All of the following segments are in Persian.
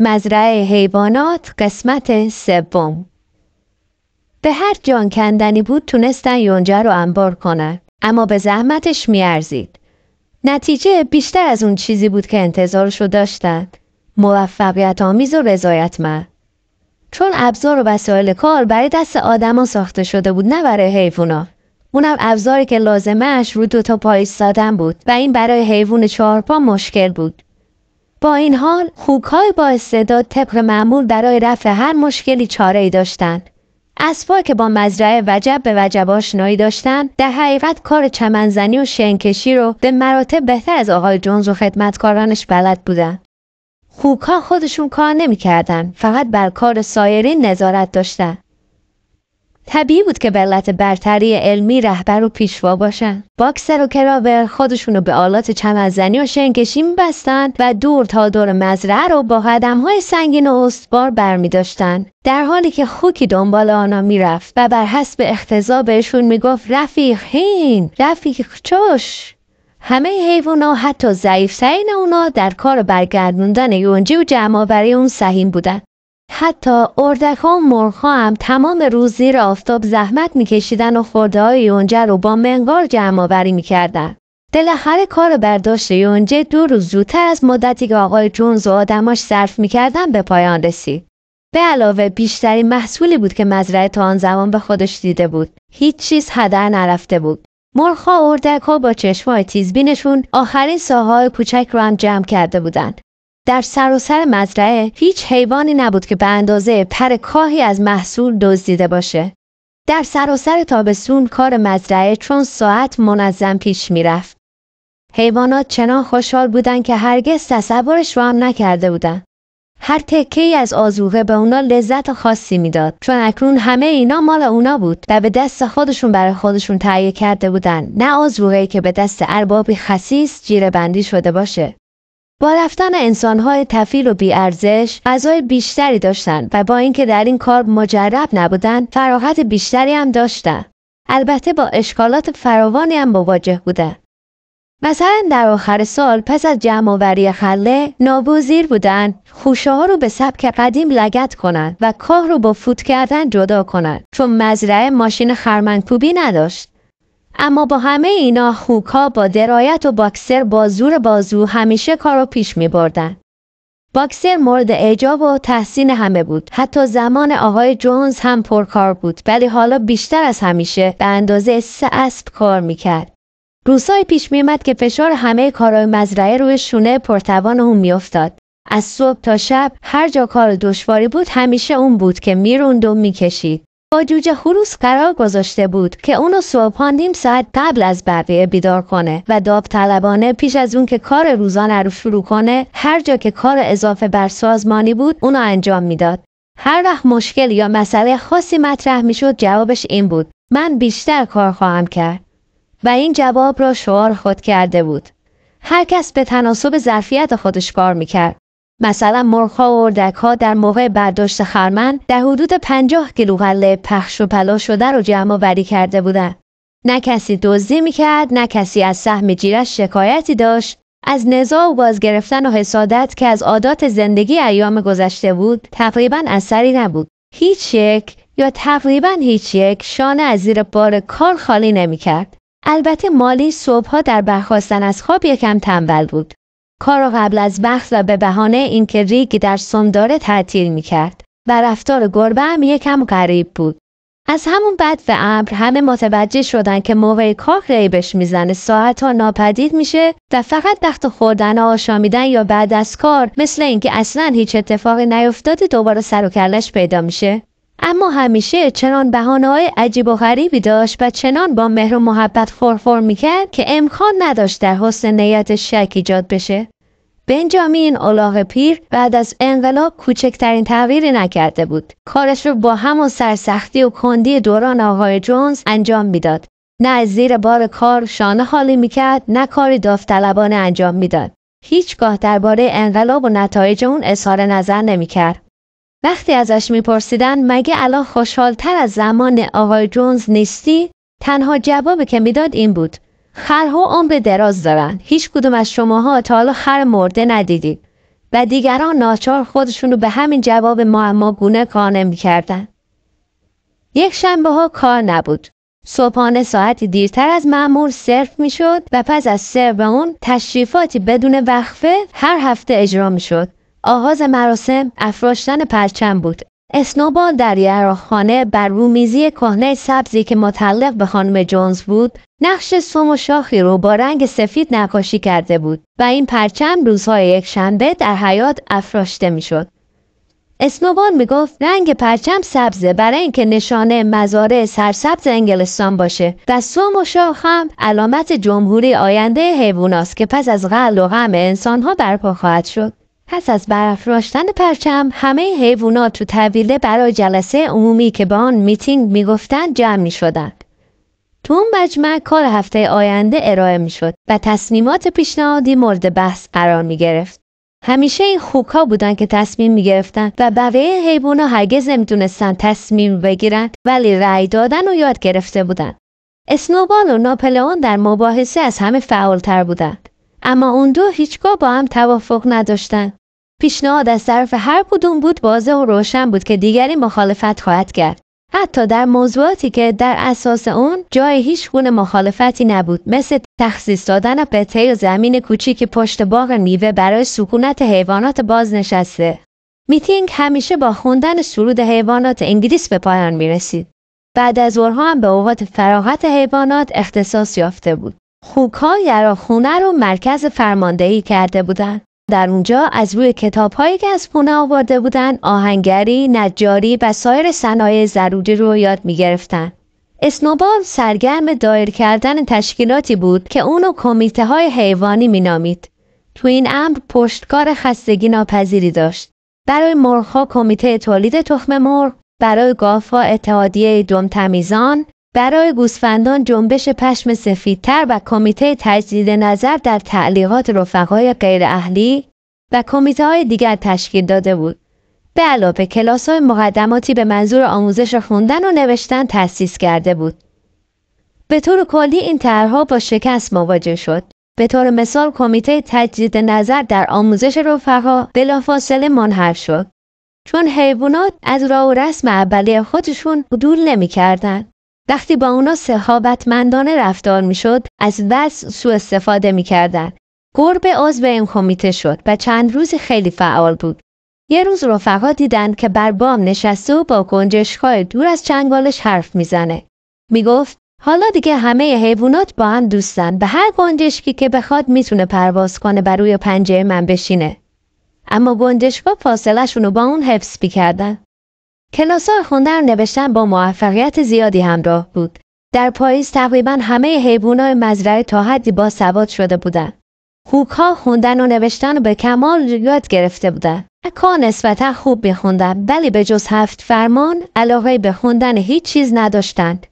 مزرعه حیوانات قسمت سوم به هر جان کندنی بود تونستن یونجه رو انبار کنن اما به زحمتش میارزید نتیجه بیشتر از اون چیزی بود که انتظارش رو داشتن موفقیت آمیز و رضایتمند چون ابزار و وسایل کار برای دست آدما ساخته شده بود نه برای حیوونا اونم ابزاری که لازمش رو دوتا پایی سادن بود و این برای حیوان چهارپا مشکل بود با این حال خوکای با استعداد طبق معمول برای رفع هر مشکلی چاره ای داشتند. اسبا که با مزرعه وجب به وجب آشنایی داشتند در حقیقت کار چمنزنی و شنکشی رو به مراتب بهتر از آقای جونز و خدمتکارانش بلد بودند خوکها خودشون کار نمیکردند فقط بر کار سایرین نظارت داشتند طبیعی بود که بلت برتری علمی رهبر و پیشوا باشن باکسر و کراور خودشونو به آلات چمزنی و شنکشی میبستند و دور تا دور مزرعه رو با های سنگین و بر برمیداشتند در حالی که خوکی دنبال آنها میرفت و بر حسب اختضا بهشون میگفت رفیق هین رفیق چش همه حیوانا حتی ضعیف اونا در کار برگردوندن یونجی و جمعآوری اون سهیم بودن حتی ها و ها هم تمام روز زیر آفتاب زحمت میکشیدن و خورده های یونجه رو با منگار جمع آوری میکردن. دلاخره کار برداشت یونجه دو روز زودتر از مدتی که آقای جونز و آدماش صرف میکردن به پایان رسید. به علاوه بیشترین محصولی بود که مزرعه تا آن زمان به خودش دیده بود. هیچ چیز هدر نرفته بود. مرخا و ها با چشمای تیزبینشون آخرین ساهای کوچک رو هم جمع کرده بودند در سراسر مزرعه هیچ حیوانی نبود که به اندازه پر کاهی از محصول دزدیده باشه. در سراسر تابستون کار مزرعه چون ساعت منظم پیش میرفت. حیوانات چنان خوشحال بودند که هرگز تصورش رو هم نکرده بودند. هر تکه ای از آزوغه به اونا لذت خاصی میداد چون اکنون همه اینا مال اونا بود و به دست خودشون برای خودشون تهیه کرده بودن نه آزوغه که به دست اربابی خسیس جیره بندی شده باشه با رفتن انسانهای تفیل و بیارزش غذای بیشتری داشتند و با اینکه در این کار مجرب نبودند فراحت بیشتری هم داشتند البته با اشکالات فراوانی هم مواجه بودن مثلا در آخر سال پس از وری خله نابوزیر بودند خوشه ها رو به سبک قدیم لگت کنند و کاه رو با فوت کردن جدا کنند چون مزرعه ماشین خرمنکوبی نداشت اما با همه اینا خوکا با درایت و باکسر با زور بازو همیشه کارو پیش می بردن. باکسر مورد اعجاب و تحسین همه بود. حتی زمان آقای جونز هم پرکار بود ولی حالا بیشتر از همیشه به اندازه سه اسب کار میکرد. روسای پیش میمد که فشار همه کارهای مزرعه روی شونه پرتوان اون میافتاد. از صبح تا شب هر جا کار دشواری بود همیشه اون بود که میروند و میکشید. با جوجه خروس قرار گذاشته بود که اونو صبحها نیم ساعت قبل از بقیه بیدار کنه و داوطلبانه پیش از اون که کار روزانه رو شروع کنه هر جا که کار اضافه بر سازمانی بود اونو انجام میداد هر وقت مشکل یا مسئله خاصی مطرح میشد جوابش این بود من بیشتر کار خواهم کرد و این جواب را شعار خود کرده بود هر کس به تناسب ظرفیت خودش کار میکرد مثلا مرغها و ها در موقع برداشت خرمن در حدود 50 کیلو غله پخش و پلا شده رو جمع آوری کرده بودند. نه کسی دزدی میکرد نه کسی از سهم جیرش شکایتی داشت از نزاع و بازگرفتن و حسادت که از عادات زندگی ایام گذشته بود تقریبا اثری نبود هیچ یک یا تقریبا هیچ یک شانه از زیر بار کار خالی نمیکرد البته مالی صبحها در برخواستن از خواب یکم تنبل بود کار قبل از وقت و به بهانه اینکه ریگ در سوم داره تعطیل میکرد و رفتار گربه هم یکم قریب بود از همون بد و ابر همه متوجه شدن که موقع کاه ریبش میزنه ساعت ها ناپدید میشه و فقط وقت خوردن و آشامیدن یا بعد از کار مثل اینکه اصلا هیچ اتفاقی نیفتاده دوباره سر و پیدا میشه اما همیشه چنان بحانه های عجیب و غریبی داشت و چنان با مهر و محبت فرفر میکرد که امکان نداشت در حسن نیت شک ایجاد بشه. بنجامین اولاغ پیر بعد از انقلاب کوچکترین تغییری نکرده بود. کارش رو با همان سرسختی و کندی دوران آقای جونز انجام میداد. نه از زیر بار کار شانه حالی میکرد نه کاری داوطلبانه انجام میداد. هیچگاه درباره انقلاب و نتایج اون اظهار نظر نمیکرد. وقتی ازش میپرسیدن مگه الان خوشحالتر از زمان آقای جونز نیستی؟ تنها جوابی که میداد این بود خرها عمر دراز دارن هیچ کدوم از شماها تا حالا خر مرده ندیدید و دیگران ناچار خودشون رو به همین جواب معما گونه کانه میکردن یک شنبه ها کار نبود صبحانه ساعتی دیرتر از معمول صرف میشد و پس از سرو اون تشریفاتی بدون وقفه هر هفته اجرا میشد آغاز مراسم افراشتن پرچم بود اسنوبال در یراخانه بر رومیزی کهنه سبزی که متعلق به خانم جونز بود نقش سوم و شاخی رو با رنگ سفید نقاشی کرده بود و این پرچم روزهای یک شنبه در حیات افراشته میشد اسنوبال میگفت رنگ پرچم سبزه برای اینکه نشانه مزارع سرسبز انگلستان باشه و سوم و شاخ هم علامت جمهوری آینده حیواناست که پس از غل و غم انسانها برپا خواهد شد پس از برافراشتن پرچم همه حیوانات تو طویله برای جلسه عمومی که به آن میتینگ میگفتند جمع میشدند تو اون بجمع کار هفته آینده ارائه میشد و تصمیمات پیشنهادی مورد بحث قرار میگرفت همیشه این خوکا بودن که تصمیم میگرفتند و بقیه حیوانا هرگز دونستن تصمیم بگیرن ولی رأی دادن و یاد گرفته بودند. اسنوبال و ناپلئون در مباحثه از همه فعالتر بودند اما اون دو هیچگاه با هم توافق نداشتن. پیشنهاد از طرف هر کدوم بود بازه و روشن بود که دیگری مخالفت خواهد کرد. حتی در موضوعاتی که در اساس اون جای هیچ گونه مخالفتی نبود مثل تخصیص دادن و زمین کوچیک پشت باغ نیوه برای سکونت حیوانات باز نشسته. میتینگ همیشه با خوندن سرود حیوانات انگلیس به پایان میرسید بعد از ورها هم به اوقات فراغت حیوانات اختصاص یافته بود یرا خونه رو مرکز فرماندهی کرده بودند. در اونجا از روی کتاب هایی که از خونه آورده بودند آهنگری، نجاری و سایر صنایع ضروری رو یاد می گرفتن. اسنوبال سرگرم دایر کردن تشکیلاتی بود که اونو کمیته های حیوانی نامید. تو این امر پشتکار خستگی ناپذیری داشت. برای مرغها کمیته تولید تخم مرغ، برای گافا اتحادیه تمیزان. برای گوسفندان جنبش پشم سفیدتر و کمیته تجدید نظر در تعلیقات رفقای غیر اهلی و کمیته های دیگر تشکیل داده بود. به علاوه کلاس های مقدماتی به منظور آموزش خوندن و نوشتن تأسیس کرده بود. به طور کلی این طرحها با شکست مواجه شد. به طور مثال کمیته تجدید نظر در آموزش رفقا بلافاصله منحرف شد. چون حیوانات از راه و رسم اولیه خودشون دور نمیکردند. وقتی با اونا سخاوتمندانه رفتار میشد از وضع سوء استفاده میکردند گربه عضو این کمیته شد و چند روز خیلی فعال بود یه روز رفقا دیدند که بر بام نشسته و با گنجشکای دور از چنگالش حرف میزنه میگفت حالا دیگه همه حیوانات با هم دوستن به هر گنجشکی که بخواد میتونه پرواز کنه بر روی پنجه من بشینه اما گنجشکا فاصلهشون رو با اون حفظ میکردن کلاس خوندن نوشتن با موفقیت زیادی همراه بود. در پاییز تقریبا همه های مزرعه تا حدی با سواد شده بودند. ها خوندن و نوشتن به کمال یاد گرفته بودن. اکا نسبتا خوب میخوندن ولی به جز هفت فرمان علاقه به خوندن هیچ چیز نداشتند.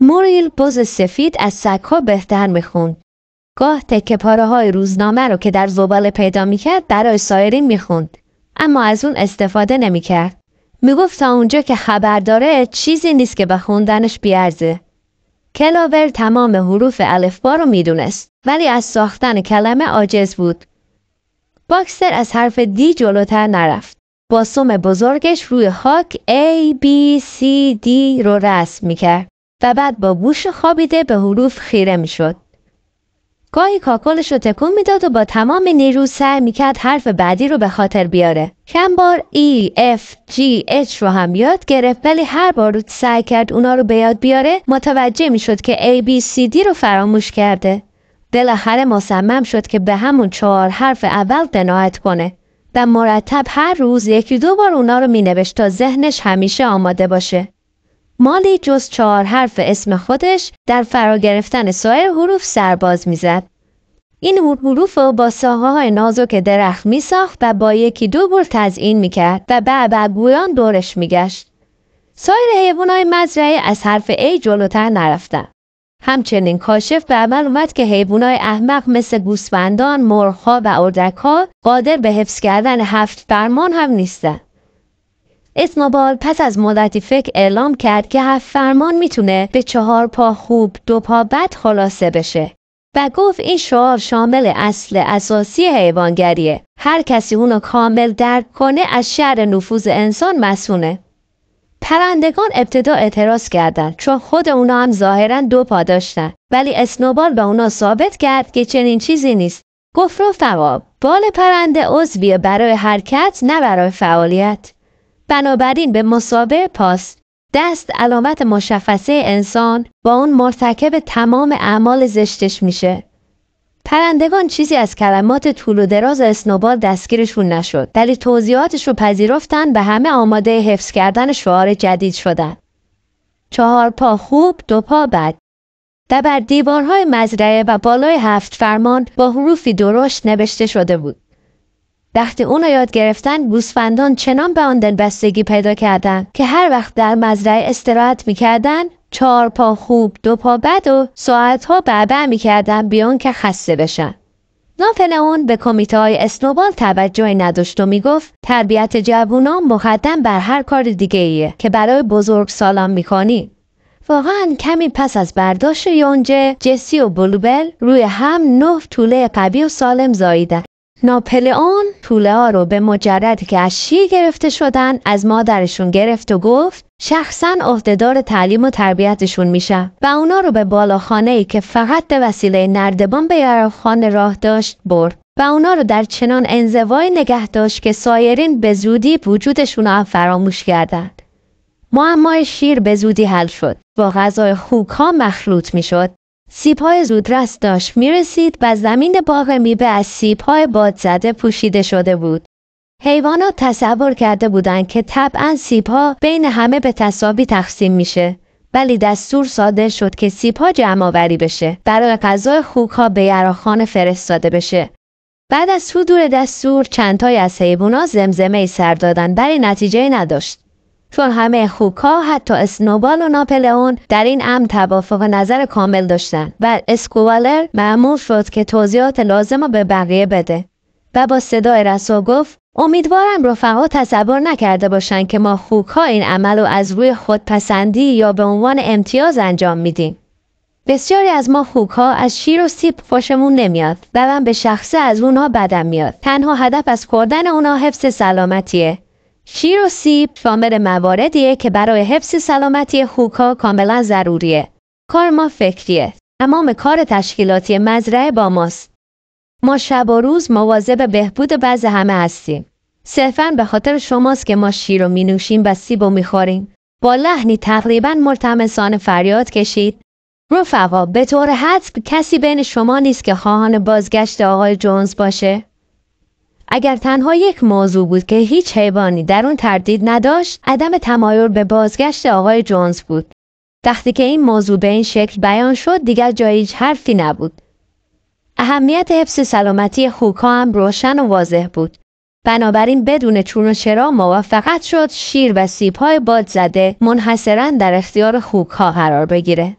موریل بز سفید از سگها بهتر میخوند. گاه تکه پاره های روزنامه رو که در زباله پیدا میکرد برای سایرین میخوند. اما از اون استفاده نمیکرد. میگفت تا اونجا که خبر داره چیزی نیست که به خوندنش بیارزه. کلاور تمام حروف الفبا رو میدونست ولی از ساختن کلمه عاجز بود. باکستر از حرف دی جلوتر نرفت. با سوم بزرگش روی خاک A, B, C, D رو رسم میکرد و بعد با بوش خوابیده به حروف خیره میشد. گاهی کاکلش رو تکون میداد و با تمام نیرو سعی میکرد حرف بعدی رو به خاطر بیاره کم بار E, F, G, H رو هم یاد گرفت ولی هر بار رو سعی کرد اونا رو به یاد بیاره متوجه میشد که A, B, C, دی رو فراموش کرده بالاخره مصمم شد که به همون چهار حرف اول قناعت کنه و مرتب هر روز یکی دو بار اونا رو مینوشت تا ذهنش همیشه آماده باشه مالی جز چهار حرف اسم خودش در فرا گرفتن سایر حروف سرباز میزد. این حروف رو با ساقه های نازک درخت می ساخت و با یکی دو بر تزئین می کرد و بعد گویان دورش می گشت. سایر حیوان های مزرعه از حرف ای جلوتر نرفتن. همچنین کاشف به عمل اومد که های احمق مثل گوسفندان، مرغها و اردکها قادر به حفظ کردن هفت فرمان هم نیستند. اسنوبال پس از مدتی فکر اعلام کرد که هفت فرمان میتونه به چهار پا خوب دو پا بد خلاصه بشه و گفت این شعار شامل اصل اساسی حیوانگریه هر کسی اونو کامل درک کنه از شعر نفوذ انسان مسونه پرندگان ابتدا اعتراض کردند چون خود اونا هم ظاهرا دو پا داشتن ولی اسنوبال به اونا ثابت کرد که چنین چیزی نیست گفت رفقا بال پرنده عضویه برای حرکت نه برای فعالیت بنابراین به مسابع پاس دست علامت مشخصه انسان با اون مرتکب تمام اعمال زشتش میشه. پرندگان چیزی از کلمات طول و دراز اسنوبال دستگیرشون نشد ولی توضیحاتش رو پذیرفتن به همه آماده حفظ کردن شعار جدید شدن. چهار پا خوب دو پا بد در بر دیوارهای مزرعه و بالای هفت فرمان با حروفی درشت نوشته شده بود. وقتی اون یاد گرفتن گوسفندان چنان به آن دلبستگی پیدا کردن که هر وقت در مزرعه استراحت میکردن چهار پا خوب دو پا بد و ساعتها بعبع میکردن بیان که خسته بشن نافل اون به کمیته های اسنوبال توجهی نداشت و میگفت تربیت جوونا مقدم بر هر کار دیگه ایه که برای بزرگ سالان میکنی واقعا کمی پس از برداشت یونجه جسی و بلوبل روی هم نه طوله قوی و سالم زاییدن ناپلئون توله ها رو به مجرد که از شیر گرفته شدن از مادرشون گرفت و گفت شخصا عهدهدار تعلیم و تربیتشون میشه و اونا رو به بالاخانه ای که فقط به وسیله نردبان به یرفخانه راه داشت برد و اونا رو در چنان انزوای نگه داشت که سایرین به زودی وجودشون رو فراموش کردند معمای شیر به زودی حل شد با غذای خوکا مخلوط میشد های زودرس داشت میرسید و زمین باغ میوه از های باد زده پوشیده شده بود. حیوانات تصور کرده بودند که طبعا ها بین همه به تصابی تقسیم میشه. ولی دستور صادر شد که سیبها جمع آوری بشه برای غذای ها به یراخانه فرستاده بشه. بعد از صدور دستور چندتای از حیوانات زمزمه سر دادن ولی نتیجه نداشت. چون همه خوکا حتی اسنوبال و ناپلئون در این امر توافق نظر کامل داشتند و اسکوالر معمول شد که توضیحات لازم را به بقیه بده و با صدای رسو گفت امیدوارم رفقا تصور نکرده باشند که ما خوکها این عمل رو از روی خودپسندی یا به عنوان امتیاز انجام میدیم بسیاری از ما ها از شیر و سیب خوشمون نمیاد و من به شخصه از اونها بدم میاد تنها هدف از خوردن اونا حفظ سلامتیه شیر و سیب شامل مواردیه که برای حفظ سلامتی خوکا کاملا ضروریه. کار ما فکریه. تمام کار تشکیلاتی مزرعه با ماست. ما شب و روز مواظب بهبود بعض همه هستیم. صرفا به خاطر شماست که ما شیر رو می نوشیم و سیب و می خوریم. با لحنی تقریبا ملتمسان فریاد کشید. رفقا به طور حدس کسی بین شما نیست که خواهان بازگشت آقای جونز باشه؟ اگر تنها یک موضوع بود که هیچ حیوانی در اون تردید نداشت عدم تمایل به بازگشت آقای جونز بود وقتی که این موضوع به این شکل بیان شد دیگر جایی هیچ حرفی نبود اهمیت حفظ سلامتی خوکا هم روشن و واضح بود بنابراین بدون چون و چرا موافقت شد شیر و سیپای باد زده منحصرا در اختیار خوکها قرار بگیره